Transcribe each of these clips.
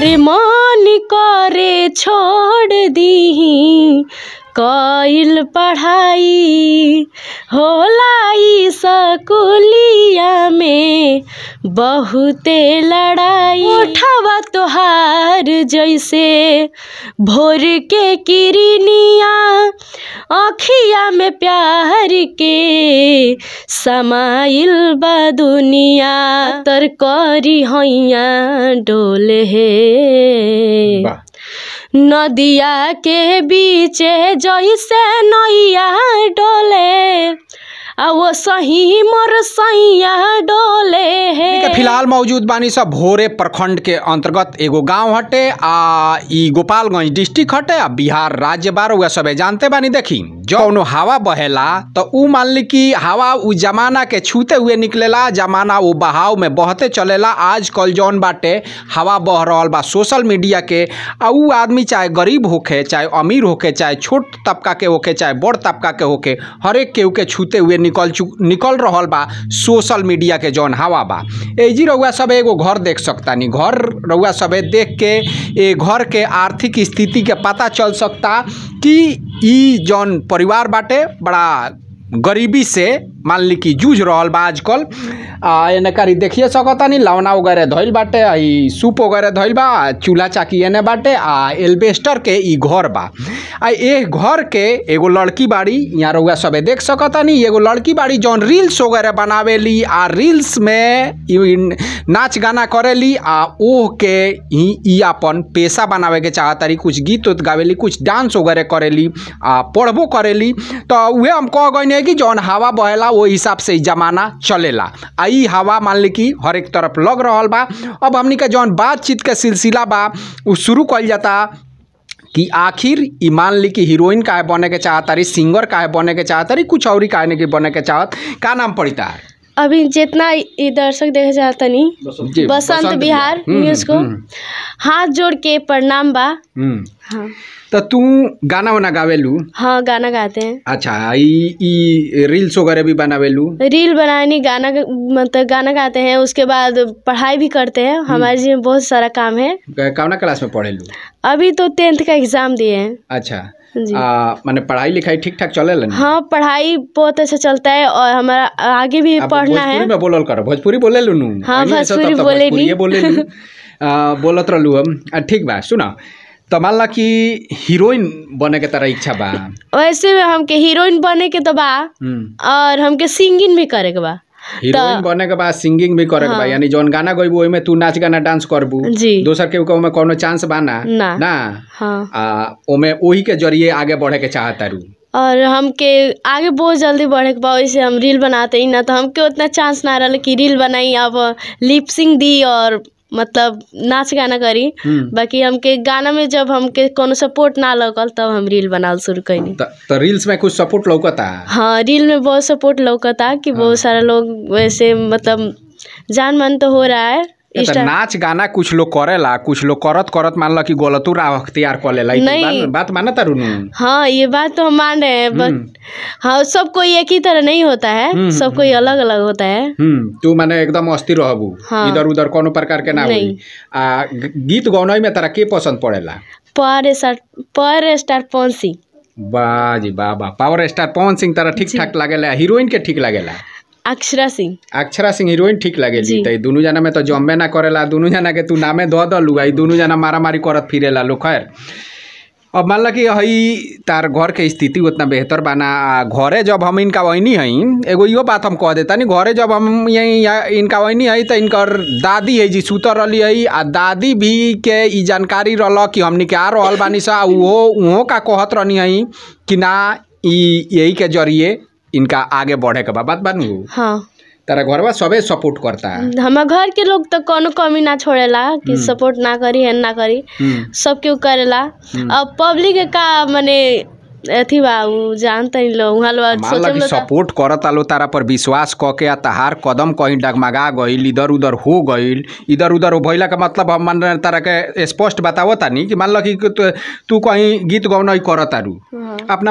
अरमान करे छोड़ दी कईल पढ़ाई होला ई स्कूलिया में बहुते लड़ाई उठावा तोहार जैसे भोर के किरनिया अखिया में प्यार के समाइल बा दुनिया तर करी हैया डोले हे नदिया के बीच जैसे नैया डोले वो सही मोर सैया डोले है फिलहाल मौजूद बानी सब भोरे प्रखंड के अंतर्गत एगो गांव हटे आ गोपालगंज डिस्ट्रिक्ट हटे आ बिहार राज्य बार वह सब जानते बानी देखी जौन हवा बहेला तो उ मान ली कि हवा उ जमाना के छूते हुए निकलेला जमाना उ बहाव में बहते चलेला आज कल जौन बाटे हवा बह रहा बा सोशल मीडिया के आ उ आदमी चाहे गरीब होके चाहे अमीर होके चाहे छोट तबका के होके चाहे बड़ तबका के होके हर एक केहू के छूते हुए निकल चु निकल रहा बा सोशल मीडिया के जौन हवा बा एजी रउआ सब एगो घर देख सकता नहीं घर रउआ सब देख के ए घर के आर्थिक स्थिति के पता चल सकता कि जौन पर परिवार बाटे बड़ा गरीबी से मान ली कि जूझ रहा बा आजकल एने कारी देखिए सकतानी लवना वगैरह धोल बाटे सूप वगैरह धोल बा चूल्हा चाकी एने बाटे आ एल्बेस्टर के ई घर बा आ ए घर के एगो लड़की बाड़ी यहाँ रउआ सबे देख सकतानी एगो लड़की बाड़ी जौन रील्स वगैरह बनावेली आ रील्स में नाच गाना करेली आ ओह के ही अपन पेशा बनावे के रही कुछ गीत उत गावेली कुछ डांस वगैरह करेली आ पढ़बो करेली तो वह हम कह गई कि जौन हवा बहेला वो हिसाब से जमाना चलेला आ आई हवा मान ली कि हर एक तरफ लग रहा बा अब हमनी का जौन बातचीत का सिलसिला बा वो शुरू कल जाता कि आखिर ई मान ली कि हीरोइन काहे बने के चाहत रही सिंगर काहे बने के चाहत रही कुछ और काहे नहीं बने के चाहत का नाम पड़ता है अभी जितना दर्शक देखे चाहतनी बसंत, बसंत बिहार न्यूज को हम्म, हम्म। हाथ जोड़ के प्रणाम बा हम्म। हाँ तो तू गाना वाना गावेलू हाँ गाना गाते हैं अच्छा ई ई रील्स वगैरह भी बनावेलू रील बनानी गाना मतलब गाना गाते हैं उसके बाद पढ़ाई भी करते हैं हम्म। हमारे जी में बहुत सारा काम है कौना क्लास में पढ़े लू अभी तो टेंथ का एग्जाम दिए हैं अच्छा मैंने पढ़ाई लिखाई ठीक ठाक चले ला हाँ पढ़ाई बहुत अच्छे चलता है और हमारा आगे भी पढ़ना है मैं बोलल कर भोजपुरी बोले लू हाँ भोजपुरी बोले तो बोले बोलत रहू हम ठीक बा सुना तो मान ला कि हीरोइन बने के तरह इच्छा बा वैसे में हमके हीरोइन बने के तो बा हम्म। और हमके सिंगिंग भी करे के बा हीरोइन बने के बाद सिंगिंग भी करे के बा हाँ। यानी जोन गाना गइबू ओइ में तू नाच गाना डांस करबू दोसर के कहू में कोनो चांस बा ना ना, ना। हाँ। आ ओमे ओही के जरिए आगे बढ़े के चाहतारू और हमके आगे बहुत जल्दी बढ़े के बा वैसे हम रील बनाते ही ना तो हमके उतना चांस ना रहा कि रील बनाई अब लिपसिंग दी और मतलब नाच गाना करी हम्म। बाकी हमके गाना में जब हमके कोनो सपोर्ट ना लगल तब तो हम रील बनाल शुरू कईनी त, रील्स में कुछ सपोर्ट लौकता हाँ रील में बहुत सपोर्ट लौकता कि बहुत हाँ। सारा लोग वैसे मतलब जान मन तो हो रहा है नाच गाना कुछ लोग करेला कुछ लोग करत करत मान मानला की गलतो राह अख्तियार कर लेला नहीं बात माना तारू हाँ ये बात तो हम मान रहे हैं बट हम्म। हाँ कोई एक ही तरह नहीं होता है हम्म, सब हम्म, कोई अलग अलग होता है तू माने एकदम अस्थिर रहबू हाँ। इधर उधर कोनो प्रकार के ना हुई आ गीत गौनई में तोरा के पसंद पड़ेला पर स्टार पर स्टार पवन सिंह वाह जी वाह पावर स्टार पवन सिंह तारा ठीक ठाक लागेला हीरोइन के ठीक लागेला अक्षरा सिंह अक्षरा सिंह हीरोइन ठीक लगे दोनों जना में तो जम्बे ना करेला दोनों जना के तू नामे दो दो लुगा दोनों जना मारा मारी करत फिर लो खैर अब मान ला कि हई तार घर के स्थिति उतना बेहतर बना घरे जब हम इनका वहनी हई एगो इो बात हम कह देता नहीं घरे जब हम यही इनका वहनी हई तो इनकर दादी है जी सुतर रही है आ दादी भी के जानकारी रल कि हमने के आ रहा बानी सा उहो का कहत रहनी हई कि ना यही के जरिए इनका आगे बढ़े के बात बात नहीं हाँ घर घरवा सबे सपोर्ट करता है हमार घर के लोग तो कोनो कमी ना छोड़ेला कि सपोर्ट हम्म। ना करी है ना करी हम्म। सब क्यों करेला हम्म। अब पब्लिक का माने एथी बाबू जान लो उहाँ लो सोचे सोचम सपोर्ट करत आलो तारा पर विश्वास क के आ तहार कदम कहीं डगमगा गइल इधर उधर हो गइल इधर उधर भइला का मतलब हम मान तारा के स्पष्ट बतावो तानी कि मान लो कि तू कहीं गीत गौनई करत आरू हाँ। अपना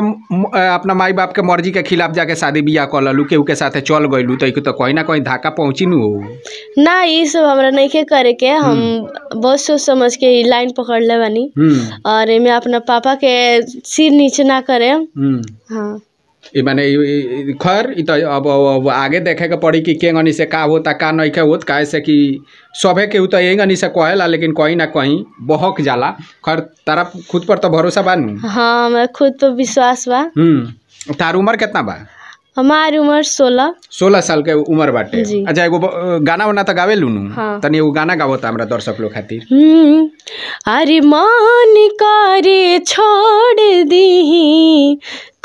अपना माई बाप के मर्जी के खिलाफ जाके शादी बियाह कर ललू केहू के साथे चल गइलू त तो कहीं ना कहीं धाका पहुंची नु हो ना ई सब हमरा नहीं करे के हम हम्म। बहुत सोच समझ के लाइन पकड़ ले बानी हम्म। और एमे अपना पापा के सिर नीचे ना क्या करें हम्म। हाँ माने खैर अब, आगे देखे के पड़ी कि के गनी से का होत का नहीं होत काहे से कि सभे के तो यही गनी से कहेला लेकिन कहीं ना कहीं बहक जाला खैर तारा खुद पर तो भरोसा बा हाँ मैं खुद पर विश्वास बा हम्म। तार उम्र कितना बा हमार उम्र सोलह सोलह साल के उम्र बाटे अच्छा एगो गाना वाना तो गावे लू हाँ। तनी एगो गाना गावो हमारा दर्शक लोग खातिर हम्म। अरे मान करे छोड़ दी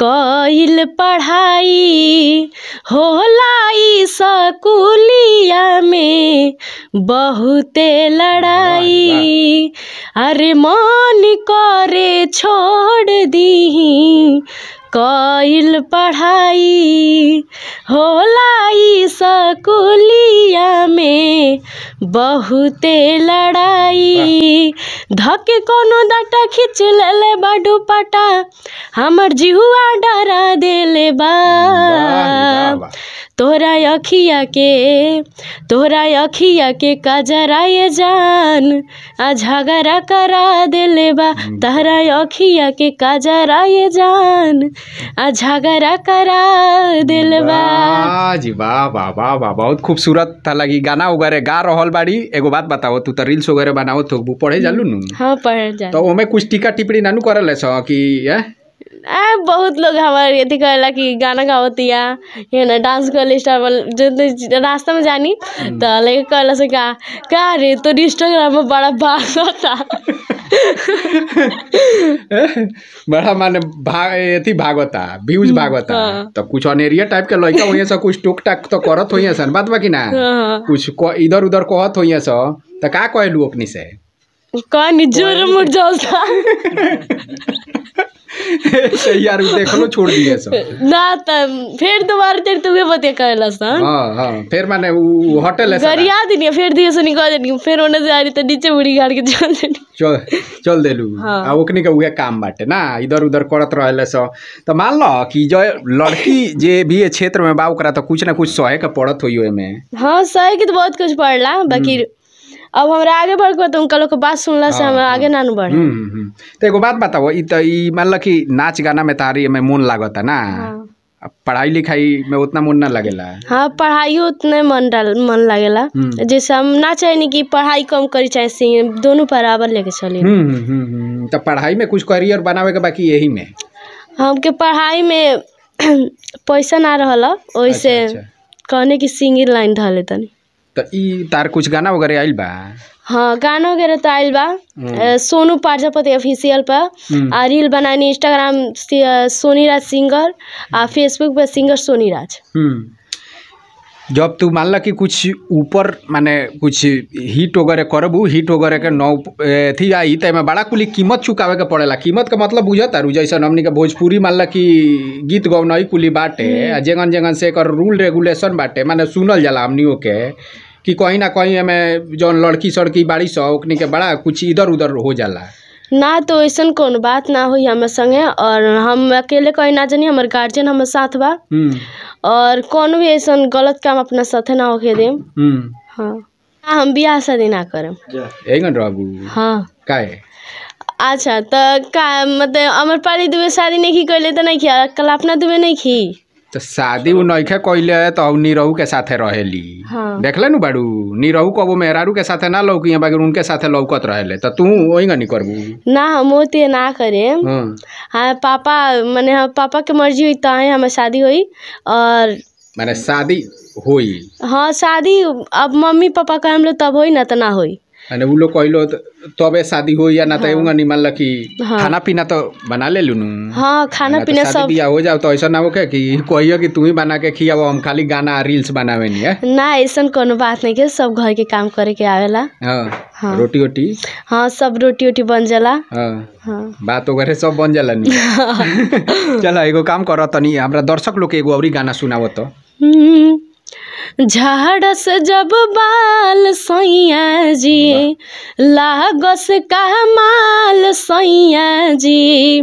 कइल पढ़ाई होलाई सकुलिया में बहुते लड़ाई अरे मान करे छोड़ दी कइल पढ़ाई होलाई सकुलिया में बहुते लड़ाई धके कोनो डाटा खींच लेले बा दुपट्टा हमर जिहुआ डरा देले बा तोहरा अखिया के तोहरा अखिया के काजरा जान आ झगड़ा करा देले बा तहरा अखिया के काजरा जान आ झगड़ा करा देले बा बहुत खूबसूरत था लगी गाना वगैरह गा रहल बाड़ी एगो बात बताओ तू तो रील्स वगैरह बनाओ तो पढ़े जालू नू हाँ पढ़े जा तो कुछ टीका टिप्पणी नानू करल है आ, बहुत लोग हमारे अथी करेला कि गाना गावतिया ये ना डांस कर स्टार जो तो रास्ता में जानी हम्म। तो लेकिन कहला से का का रे तो इंस्टाग्राम में बड़ा भाग होता बड़ा माने भाग अथी भागवता व्यूज हम्म, भागवता हाँ। तो कुछ अनेरिया टाइप के लड़का हुई सब कुछ टुक टाक तो करत हो सन बात बाकी ना हाँ, हाँ। कुछ इधर उधर कहत हो सब तो का कहलू अपनी से कहा जोर मुझ यार देख लो छोड़ दिए सब ना तो फिर दोबारा तेरे तुगे बते कहला सन हां हां फिर माने वो होटल है सर गरिया दिनी फिर दिए से निकल देनी फिर उन्हें जा रही तो नीचे उड़ी गाड़ के चल देनी चल चल दे देलू हाँ। आ ओकनी का वो काम बाटे ना इधर उधर करत रहले सो तो मान लो कि जो लड़की जे भी क्षेत्र में बाऊ करा तो कुछ ना कुछ सहे के पड़त होई में हां सहे के तो बहुत कुछ पड़ला बाकी हम्म। अब हम आगे बढ़ के तुम कलो के बात सुनला से हाँ, हम हाँ। आगे ना बढ़ तो एगो बात बताओ ई तो ई मान लो कि नाच गाना में तारी में मन लागता ना हाँ। पढ़ाई लिखाई में उतना मन ना लगेला हाँ पढ़ाई उतने मन डाल मन लगेला जैसे हम ना चाहे कि पढ़ाई कम करी चाहे सिंग दोनों बराबर लेके चली तो पढ़ाई में कुछ करियर बनावे के बाकी यही में हमके पढ़ाई में पैसा ना रहला ओइसे अच्छा, अच्छा। कहने की सिंगिंग लाइन धले तनी त तार कुछ गाना वगैरह आइल बा हाँ गाना वगैरह तो आइल बा हम्म। सोनू प्रजापति ऑफिशियल पर हम्म। आ रील बनानी इंस्टाग्राम से, सोनी राज सिंगर आ फेसबुक पर सिंगर सोनी राज हम्म जब तू मान ला कि कुछ ऊपर माने कुछ हिट वगैरह करबू हिट वगैरह के नौ थी आई तो में बड़ा कुली कीमत चुकावे के पड़ेला कीमत का मतलब बुझत तारू जैसे हमने के भोजपुरी ला कि गीत गौनई कुली बाटे हम्म। जेगन जेगन से एक रूल रेगुलेशन बाटे माने सुनल जला हमनियों के कि कहीं ना कहीं हमें जौन लड़की सड़की बाड़ी सौ के बड़ा कुछ इधर उधर हो जाला ना तो ऐसा कौन बात ना हुई हमें संगे और हम अकेले कहीं ना जानी हमारे गार्जियन हमारे साथ बा हम्म। और कोनो भी ऐसा गलत काम अपना साथे ना होके देम हम्म। हाँ हम बियाह शादी ना करम एगन रहबू हाँ काहे अच्छा तो का मतलब अमर पाली दुबे शादी नहीं की कर लेते नहीं की कल अपना दुबे नहीं की तो शादी उ नइखे तो अब निरहू के साथ रहली हाँ। देखले नु बाड़ू निरहू कबो मेहरारू के साथ ना लौकी यहाँ बाकी उनके साथ लौकत रहेले तो तू वही गनी करबू ना हम ते ना करे हाँ, पापा मैंने हाँ, पापा के मर्जी हुई तो हमें शादी हुई और मैंने शादी हुई हाँ शादी अब मम्मी पापा का हम लोग तब हुई ना तो ना हुई અને ઉલો કોઈલો તો હવે शादी हो या ना तो हाँ। नहीं मान हाँ। खाना पीना तो बना ले लू हाँ खाना पीना सब हो जाओ तो ऐसा ना हो क्या कि कहियो कि तुम ही बना के खियाओ हम खाली गाना रील्स बनावे नहीं है ना ऐसा कोनो बात नहीं के सब घर के काम करे के आवेला हाँ, हाँ। रोटी वोटी हाँ सब रोटी वोटी बन जाला हाँ, हाँ। बात वगैरह सब बन जला नहीं चलो एगो काम करो तनी हमरा दर्शक लोग एगो औरी गाना सुनावो तो झाड़स जब बाल सैया जी लागस का माल सैया जी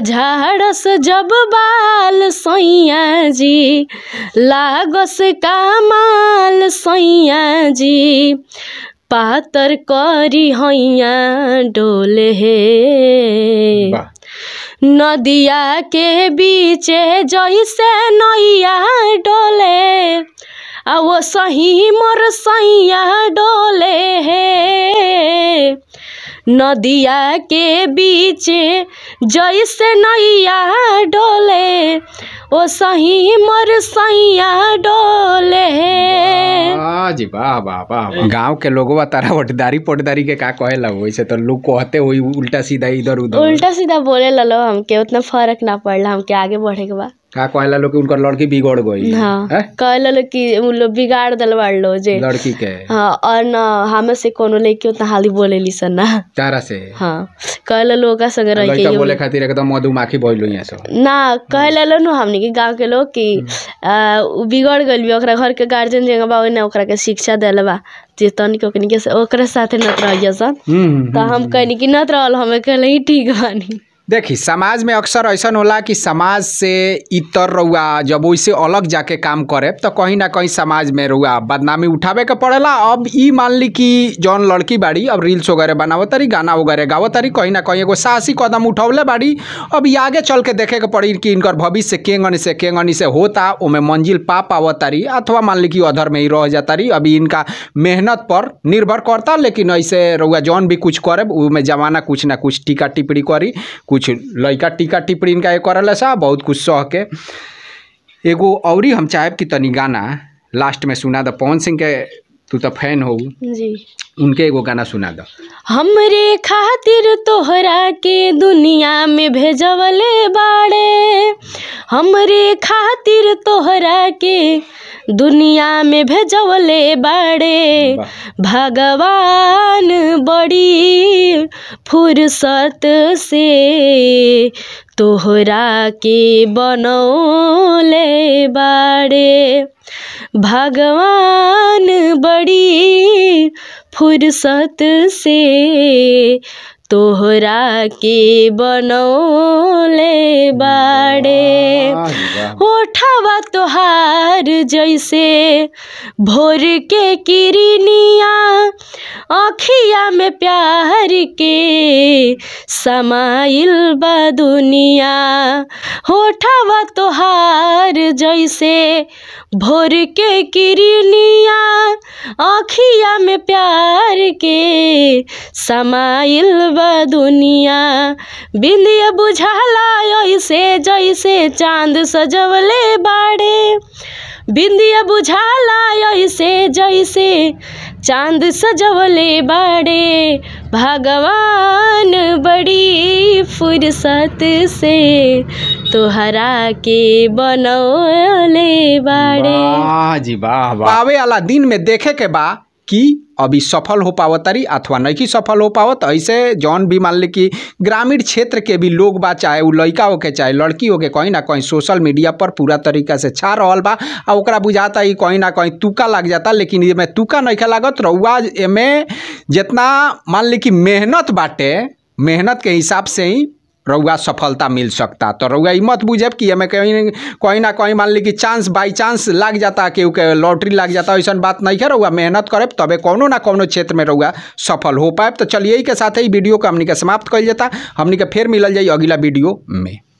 झाड़स जब बाल सैया जी लागस का माल सैया जी पातर करी हैया डोले हे नदिया के बीच जैसे नैया डोले वो सही मोर सैया डोले है नदिया के बीच जैसे नैया डोले ओ सही मोर सैया डोले जी वाह वाह वाह गांव के लोगों तारा वटदारी पटदारी के का कहे ला वैसे तो लोग कहते हुई उल्टा सीधा इधर उधर उल्टा सीधा बोले ला हमके उतना फर्क ना पड़ला हमके आगे बढ़े के बाद का कहला लोग उनका लड़की बिगड़ गई हाँ है कहेला लोग कि लोग बिगाड़ देल लो जे लड़की के हाँ और ना हम से कोनो लड़की उतना हाली बोलेली सन ना तारा से हाँ कहला लोग का संग रह के लड़का बोले खातिर एकदम मधुमाखी भइल होई से ना कहला लोग न हमनी के गांव के लोग की हम्म। उ बिगड़ गइल बी ओकरा घर के गार्जियन जेंगा बा ओने ओकरा के शिक्षा देले बा जे तनी के ओकनी के ओकरा साथे नत रह रहिया सन हम्म, हम्म, त हम कहनी कि नत रहल हमें कहले ठीक बानी देखी समाज में अक्सर ऐसा होला कि समाज से इतर रउआ जब वैसे अलग जाके काम करे तो कहीं ना कहीं समाज में रुआ बदनामी उठावे के पड़ेला अब ई मान ली कि जौन लड़की बाड़ी अब रील्स वगैरह बनावत तारी गाना वगैरह गावत तारी कहीं ना कहीं एगो साहसी कदम उठौले बाड़ी अब ये आगे चल के देखे के पड़ी कि इनकर भविष्य केंगनी से केंगनी से होता उमें मंजिल पा पावत तारी अथवा मान ली कि अधर में ही रह जातारी अभी इनका मेहनत पर निर्भर करता लेकिन ऐसे रुआ जौन भी कुछ करे उमें जमाना कुछ ना कुछ टीका टिप्पणी करी कुछ लड़का टीका टिप्पणी इनका एक और सा बहुत कुछ सह के एगो और हम चाहे कि तनी गाना लास्ट में सुना द पवन सिंह के तू तो फैन हो जी उनके एगो गाना सुना दो हमरे खातिर तोहरा के दुनिया में भेजवले बाड़े हमरे खातिर तोहरा के दुनिया में भेजवले बाड़े भगवान बड़ी फुर्सत से तोहरा के बनौले बाड़े भगवान बड़ी फुर्सत से तोहरा के बनौले बाड़े ओठवा तोहार जैसे भोर के किरनिया अखिया में प्यार के समाइल बा दुनिया होठवा तोहार जैसे भोर के किरनिया अखिया में प्यार के समाइल बा दुनिया बिलिय बुझाला ऐसे जैसे चांद सजवले बाड़े बिंदिया बुझाला ऐसे जैसे चांद सजवले बाड़े भगवान बड़ी फुर्सत से तोहरा के बनौले बाड़े वाह जी वाह वाह आवे वाला दिन में देखे के बा कि अभी सफल हो पावतारी तारी अथवा नहीं कि सफल हो पावत ऐसे जौन भी मान ली कि ग्रामीण क्षेत्र के भी लोग बा चाहे वो लड़का होके चाहे लड़की होके कहीं ना कहीं सोशल मीडिया पर पूरा तरीका से छा रहा बा और बुझाता ही कहीं ना कहीं तुका लग जाता लेकिन ये में तुका नहीं लागत रउआ एमें जितना मान ली कि मेहनत बाटे मेहनत के हिसाब से ही रउआ सफलता मिल सकता तो रउआ मत बुझे कि हमें कहीं कहीं ना कहीं मान ली कि चांस बाई चांस लग जाता के लॉटरी लग जाता ऐसा बात नहीं है रउआ मेहनत करे तबे कोनो ना कोनो क्षेत्र में रउआ सफल हो पाए तो चलिए के साथ ही वीडियो को हमने के समाप्त कर जाता हमने के फिर मिलल जाए अगला वीडियो में